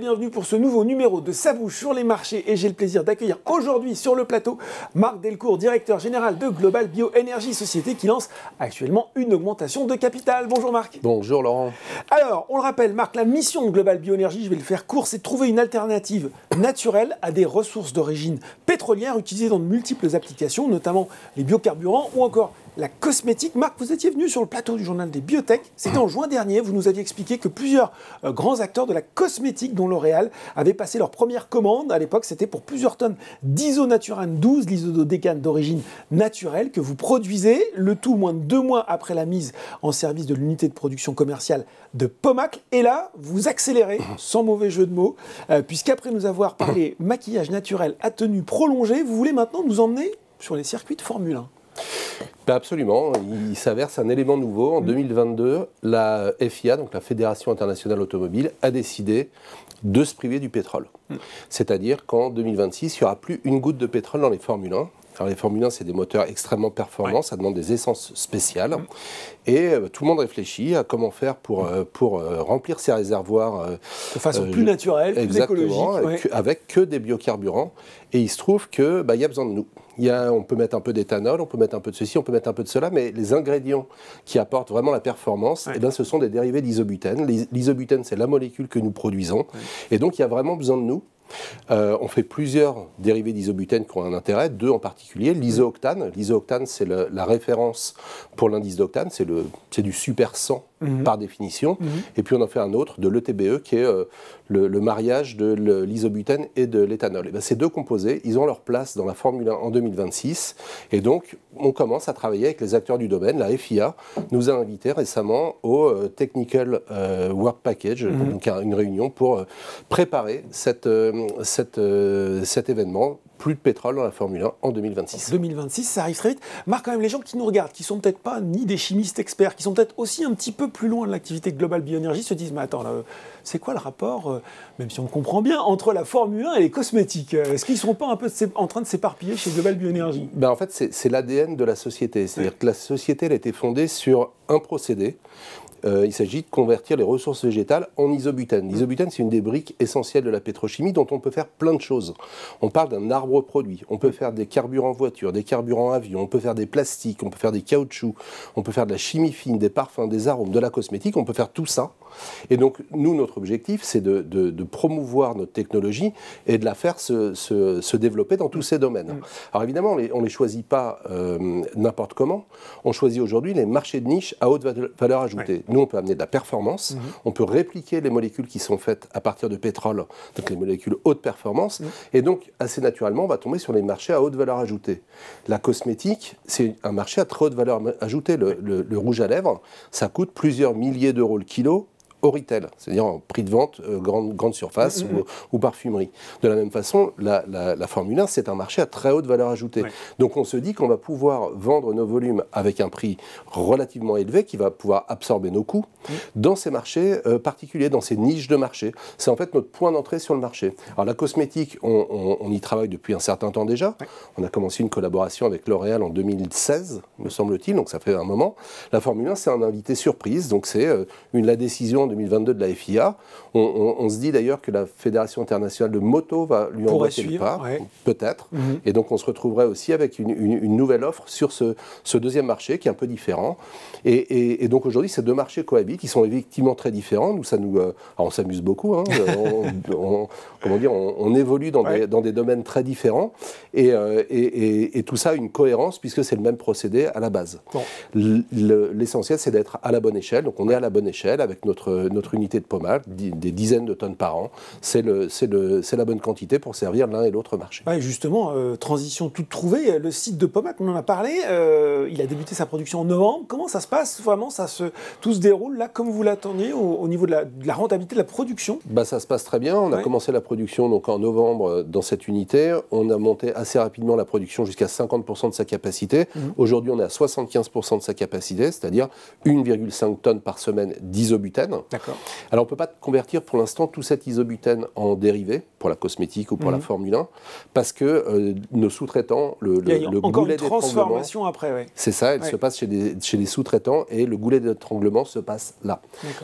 bienvenue pour ce nouveau numéro de Sabouche sur les marchés et j'ai le plaisir d'accueillir aujourd'hui sur le plateau Marc Delcourt, directeur général de Global Bioénergie Société qui lance actuellement une augmentation de capital. Bonjour Marc. Bonjour Laurent. Alors, on le rappelle Marc, la mission de Global Bioénergie, je vais le faire court, c'est de trouver une alternative naturelle à des ressources d'origine pétrolière utilisées dans de multiples applications, notamment les biocarburants ou encore la cosmétique. Marc, vous étiez venu sur le plateau du journal des biotech. C'était en juin dernier. Vous nous aviez expliqué que plusieurs euh, grands acteurs de la cosmétique, dont L'Oréal, avaient passé leur première commande. À l'époque, c'était pour plusieurs tonnes d'isonaturane 12, l'isododécane d'origine naturelle, que vous produisez. Le tout moins de deux mois après la mise en service de l'unité de production commerciale de Pomac. Et là, vous accélérez, sans mauvais jeu de mots, euh, puisqu'après nous avoir parlé maquillage naturel à tenue prolongée, vous voulez maintenant nous emmener sur les circuits de Formule 1. Ben, absolument. Il s'avère, un élément nouveau. En 2022, mm. la FIA, donc la Fédération internationale automobile, a décidé de se priver du pétrole. Mm. C'est-à-dire qu'en 2026, il n'y aura plus une goutte de pétrole dans les Formule 1. Alors les Formule 1, c'est des moteurs extrêmement performants, ça demande des essences spéciales. Mm. Et euh, tout le monde réfléchit à comment faire pour, euh, pour euh, remplir ces réservoirs. de façon plus naturelle, plus écologique. Avec, que des biocarburants. Et il se trouve qu'il bah, y a besoin de nous on peut mettre un peu d'éthanol, on peut mettre un peu de ceci, on peut mettre un peu de cela, mais les ingrédients qui apportent vraiment la performance, eh bien, ce sont des dérivés d'isobutène. L'isobutène, c'est la molécule que nous produisons. Et donc, il y a vraiment besoin de nous. Euh, on fait plusieurs dérivés d'isobutène qui ont un intérêt, deux en particulier, l'isooctane. L'isooctane, c'est la référence pour l'indice d'octane, c'est du super 100 Mhm. par définition. Mhm. Et puis on en fait un autre, de l'ETBE, qui est euh, le, mariage de l'isobutène et de l'éthanol. Et ben, ces deux composés, ils ont leur place dans la Formule 1 en 2026. Et donc, on commence à travailler avec les acteurs du domaine. La FIA nous a invités récemment au euh, Technical euh, Work Package, mhm. donc une réunion pour préparer cette, cet événement plus de pétrole dans la Formule 1 en 2026. 2026, ça arrive très vite. Marc, quand même, les gens qui nous regardent, qui sont peut-être pas ni des chimistes experts, qui sont peut-être aussi un petit peu plus loin de l'activité de Global bioénergie, se disent, mais attends, euh, c'est quoi le rapport, euh, même si on comprend bien, entre la Formule 1 et les cosmétiques euh, Est-ce qu'ils ne sont pas un peu en train de s'éparpiller chez Global Bioénergie ben En fait, c'est l'ADN de la société. C'est-à-dire que la société, elle a été fondée sur un procédé euh, il s'agit de convertir les ressources végétales en isobutène. L'isobutène, c'est une des briques essentielles de la pétrochimie dont on peut faire plein de choses. On parle d'un arbre produit. On peut faire des carburants voiture, des carburants avion, on peut faire des plastiques, on peut faire des caoutchoucs, on peut faire de la chimie fine, des parfums, des arômes, de la cosmétique, on peut faire tout ça. Et donc, nous, notre objectif, c'est de, promouvoir notre technologie et de la faire se, développer dans tous ces domaines. Alors évidemment, on ne les choisit pas euh, n'importe comment. On choisit aujourd'hui les marchés de niche à haute valeur ajoutée. Nous, on peut amener de la performance, mhm. on peut répliquer les molécules qui sont faites à partir de pétrole, donc les molécules haute performance, mhm. et donc assez naturellement, on va tomber sur les marchés à haute valeur ajoutée. La cosmétique, c'est un marché à très haute valeur ajoutée. le rouge à lèvres, ça coûte plusieurs milliers d'euros le kilo au retail, c'est-à-dire en prix de vente, euh, grande, grande, surface mm, mm, mm. Euh, ou, parfumerie. De la même façon, la, la, Formule 1, c'est un marché à très haute valeur ajoutée. Donc on se dit qu'on va pouvoir vendre nos volumes avec un prix relativement élevé qui va pouvoir absorber nos coûts dans ces marchés euh, particuliers, dans ces niches de marché. C'est en fait notre point d'entrée sur le marché. Alors la cosmétique, on, on, y travaille depuis un certain temps déjà. On a commencé une collaboration avec L'Oréal en 2016, me semble-t-il, donc ça fait un moment. La Formule 1, c'est un invité surprise, donc c'est une la décision 2022 de la FIA. On, se dit d'ailleurs que la Fédération internationale de moto va lui emboîter le pas, peut-être. Mhm. Et donc on se retrouverait aussi avec une, nouvelle offre sur ce, deuxième marché qui est un peu différent. Et, donc aujourd'hui, ces deux marchés cohabitent, qui sont effectivement très différents. Euh, on s'amuse beaucoup. Hein. on, comment dire, on, évolue dans, des, domaines très différents. Euh, et, tout ça, a une cohérence, puisque c'est le même procédé à la base. L'essentiel, c'est d'être à la bonne échelle. Donc on est à la bonne échelle avec notre euh, notre, unité de pommade, des dizaines de tonnes par an. C'est la bonne quantité pour servir l'un et l'autre marché. justement, euh, transition toute trouvée. Le site de pommade, on en a parlé, euh, il a débuté sa production en novembre. Comment ça se passe Vraiment, ça se, tout se déroule là comme vous l'attendiez au, niveau de la, rentabilité de la production bah, Ça se passe très bien. On a commencé la production donc, en novembre dans cette unité. On a monté assez rapidement la production jusqu'à 50% de sa capacité. Mhm. Aujourd'hui, on est à 75% de sa capacité, c'est-à-dire 1,5 tonnes par semaine d'isobutène. D'accord. Alors on ne peut pas convertir pour l'instant tout cet isobutène en dérivé pour la cosmétique ou pour la mhm. Formule 1, parce que euh, nos sous-traitants, le, le, goulet d'étranglement transformation après, C'est ça, elle se passe chez les sous-traitants et le goulet d'étranglement se passe là.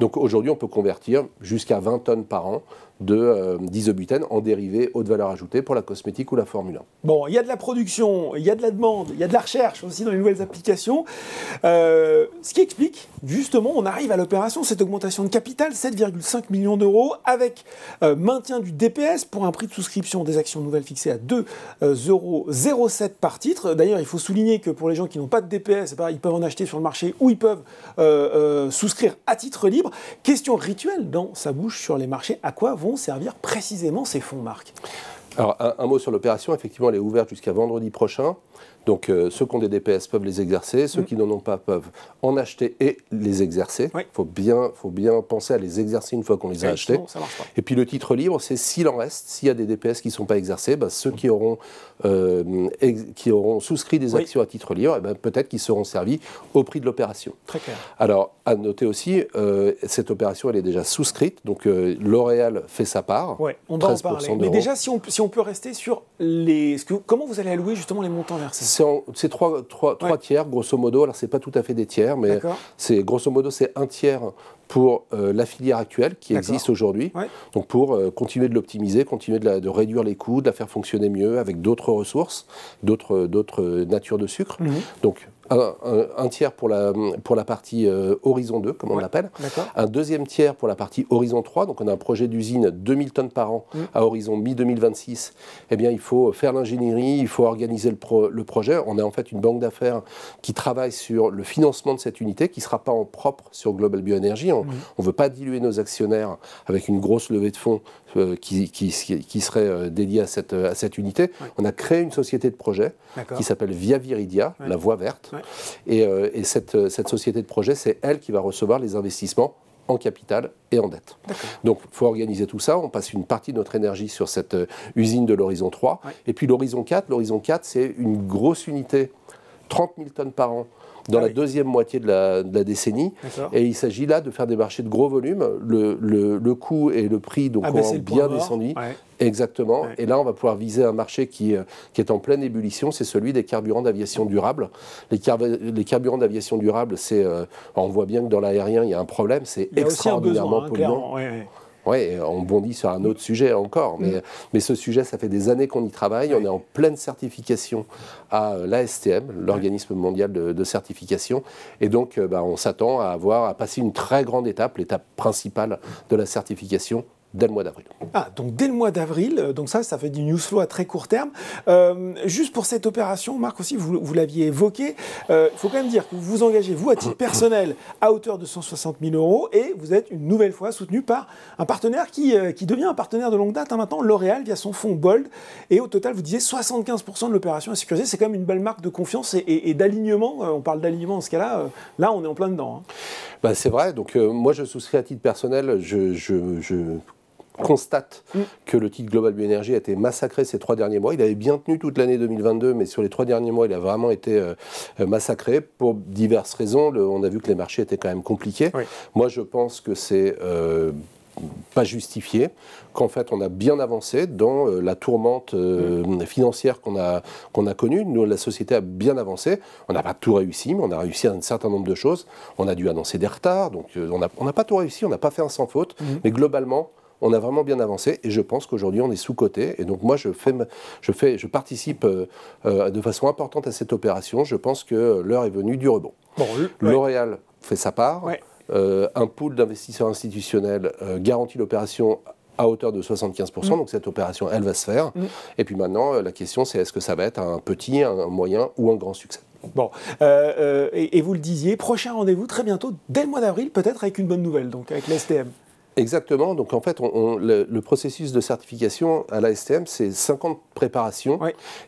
Donc aujourd'hui, on peut convertir jusqu'à 20 tonnes par an de euh, d'isobutène en dérivés haute valeur ajoutée pour la cosmétique ou la Formule 1. Bon, il y a de la production, il y a de la demande, il y a de la recherche aussi dans les nouvelles applications. Euh, ce qui explique, justement, on arrive à l'opération, cette augmentation de capital, 7,5 millions d'euros, avec maintien du DPS pour un prix de souscription des actions nouvelles fixées à 2,07€ euh, par titre. D'ailleurs, il faut souligner que pour les gens qui n'ont pas de DPS, ils peuvent en acheter sur le marché ou ils peuvent euh, euh, souscrire à titre libre. Question rituelle dans sa bouche sur les marchés, à quoi vont servir précisément ces fonds, Marc alors, un, mot sur l'opération. Effectivement, elle est ouverte jusqu'à vendredi prochain. Donc, euh, ceux qui ont des DPS peuvent les exercer. Ceux mm. qui n'en ont pas peuvent en acheter et les exercer. Il faut, bien, faut bien penser à les exercer une fois qu'on les a achetés. Et puis, le titre libre, c'est s'il en reste, s'il y a des DPS qui ne sont pas exercés, bah, ceux mm. qui auront, euh, qui auront souscrit des actions à titre libre, eh ben, peut-être qu'ils seront servis au prix de l'opération. Très clair. Alors, à noter aussi, euh, cette opération, elle est déjà souscrite. Donc, L'Oréal fait sa part. Oui, on doit en parler. Mais déjà, si on, si on peut rester sur les. Que, comment vous allez allouer justement les montants versés C'est trois, tiers, grosso modo. Alors, c'est pas tout à fait des tiers, mais c'est grosso modo, c'est un tiers pour euh, la filière actuelle qui existe aujourd'hui. Donc, pour euh, continuer de l'optimiser, continuer de, la, réduire les coûts, de la faire fonctionner mieux avec d'autres ressources, d'autres natures de sucre. Mhm. Donc, un, tiers pour la, pour la partie euh, Horizon 2, comme on l'appelle, un deuxième tiers pour la partie Horizon 3, donc on a un projet d'usine 2000 tonnes par an mm. à horizon mi-2026, eh bien il faut faire l'ingénierie, il faut organiser le, projet. On a en fait une banque d'affaires qui travaille sur le financement de cette unité, qui ne sera pas en propre sur Global Bioénergie. On mm. ne veut pas diluer nos actionnaires avec une grosse levée de fonds euh, qui, qui, serait euh, dédiée à cette, à cette unité. On a créé une société de projet qui s'appelle Via Viridia, la voie verte. Et, euh, euh, cette, société de projet, c'est elle qui va recevoir les investissements en capital et en dette. Donc il faut organiser tout ça, on passe une partie de notre énergie sur cette euh, usine de l'horizon 3, et puis l'horizon 4, l'horizon 4 c'est une grosse unité, 30 000 tonnes par an dans ah la deuxième moitié de la, décennie. Et il s'agit là de faire des marchés de gros volume. Le, coût et le prix donc, ah ben, ont bien descendu. Exactement. Et là, on va pouvoir viser un marché euh, qui, est en pleine ébullition, c'est celui des carburants d'aviation durable. Les, carburants d'aviation durable, euh, on voit bien que dans l'aérien, il y a un problème, c'est extraordinairement polluant. Oui, on bondit sur un autre sujet encore, mm. mais, ce sujet, ça fait des années qu'on y travaille. On est en pleine certification à euh, l'ASTM, l'organisme mondial de, certification. Et donc, euh, bah, on s'attend à avoir à passer une très grande étape, l'étape principale de la certification dès le mois d'avril. Ah, donc dès le mois d'avril, euh, donc ça, ça fait du news flow à très court terme. Euh, juste pour cette opération, Marc aussi, vous, l'aviez évoqué, euh, il faut quand même dire que vous vous engagez, vous, à titre personnel, à hauteur de 160 000 euros, et vous êtes une nouvelle fois soutenu par un partenaire qui, qui devient un partenaire de longue date, hein, maintenant, L'Oréal, via son fonds Bold, et au total, vous disiez 75% de l'opération est sécurisée, c'est quand même une belle marque de confiance et, d'alignement, on parle d'alignement en ce cas-là, là, on est en plein dedans. Hein. Bah, c'est vrai, donc moi, je souscris à titre personnel, constate mm. que le titre Global Bioénergie a été massacré ces trois derniers mois. Il avait bien tenu toute l'année 2022, mais sur les trois derniers mois, il a vraiment été euh, euh, massacré pour diverses raisons. on a vu que les marchés étaient quand même compliqués. Moi, je pense que c'est... Euh, pas justifié, qu'en fait on a bien avancé dans la tourmente mm. financière qu'on a, qu'on a connue. Nous, la société a bien avancé. On n'a pas tout réussi, mais on a réussi à un certain nombre de choses. On a dû annoncer des retards, donc on n'a pas tout réussi, on n'a pas fait un sans faute. Mm. Mais globalement, on a vraiment bien avancé et je pense qu'aujourd'hui on est sous-coté. Et donc moi je, fais, je, fais, je participe euh, euh, de façon importante à cette opération. Je pense que l'heure est venue du rebond. L'Oréal fait sa part. Euh, un pool d'investisseurs institutionnels garantit l'opération à hauteur de 75%. Mm. Donc cette opération, elle va se faire. Mm. Et puis maintenant, la question, c'est est-ce que ça va être un petit, un moyen ou un grand succès Bon, et vous le disiez, prochain rendez-vous très bientôt, dès le mois d'avril, peut-être avec une bonne nouvelle, donc avec l'STM. Exactement. Donc en fait, on, le, processus de certification à l'ASTM, c'est 50 préparations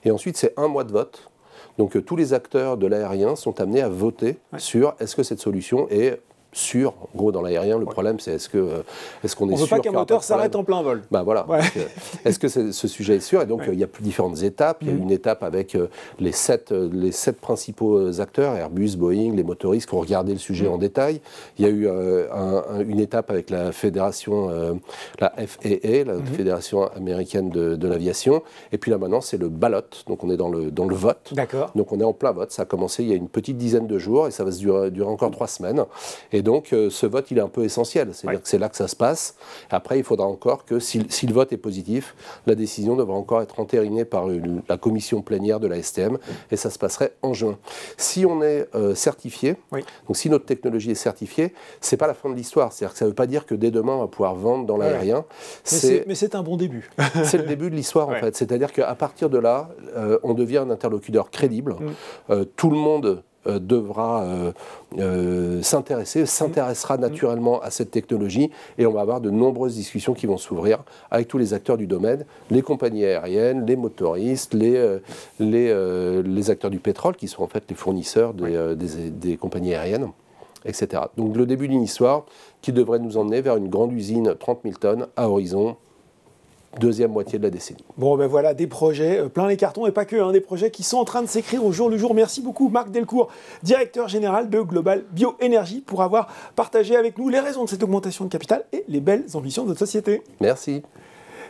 et ensuite c'est un mois de vote. Donc euh, tous les acteurs de l'aérien sont amenés à voter sur est-ce que cette solution est sûr. En gros, dans l'aérien, le problème, c'est est-ce que euh, est-ce qu'on est, on veut sûr pas qu'un moteur s'arrête en plein vol. Bah voilà. Euh, est-ce que ce sujet est sûr Et donc, euh, il y a différentes étapes. Il y a mhm. une étape avec les sept les sept principaux acteurs Airbus, Boeing, les motoristes qui ont regardé le sujet mhm. en détail. Il y a eu une étape avec la fédération, la FAA, la mhm. fédération américaine de, l'aviation. Et puis là maintenant, c'est le ballot. Donc on est dans le dans le vote. D'accord. Donc on est en plein vote. Ça a commencé il y a une petite dizaine de jours et ça va se durer, durer encore trois semaines. Et et donc, euh, ce vote, il est un peu essentiel. C'est-à-dire que c'est là que ça se passe. Après, il faudra encore que, si, le vote est positif, la décision devra encore être entérinée par la commission plénière de la STM, et ça se passerait en juin. Si on est euh, certifié, donc si notre technologie est certifiée, ce n'est pas la fin de l'histoire. C'est-à-dire que ça ne veut pas dire que dès demain, on va pouvoir vendre dans l'aérien. Mais c'est un bon début. c'est le début de l'histoire, en fait. C'est-à-dire qu'à partir de là, euh, on devient un interlocuteur crédible. Mm. tout le monde euh, devra euh, euh, s'intéresser, s'intéressera mm. naturellement à cette technologie et on va avoir de nombreuses discussions qui vont s'ouvrir avec tous les acteurs du domaine, les compagnies aériennes, les motoristes, les, acteurs du pétrole qui sont en fait les fournisseurs des, des compagnies aériennes. Etc. Donc le début d'une histoire qui devrait nous emmener vers une grande usine 30 000 tonnes à horizon deuxième moitié de la décennie. Bon, ben voilà, des projets euh, plein les cartons et pas que, hein, des projets qui sont en train de s'écrire au jour le jour. Merci beaucoup Marc Delcourt, directeur général de Global Bioénergie, pour avoir partagé avec nous les raisons de cette augmentation de capital et les belles ambitions de notre société. Merci.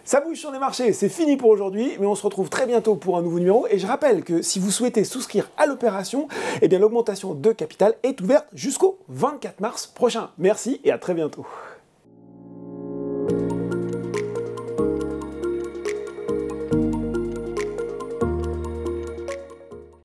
Ça bouge sur les marchés, c'est fini pour aujourd'hui, mais on se retrouve très bientôt pour un nouveau numéro. Et je rappelle que si vous souhaitez souscrire à l'opération, eh bien l'augmentation de capital est ouverte jusqu'au 24 mars prochain. Merci et à très bientôt.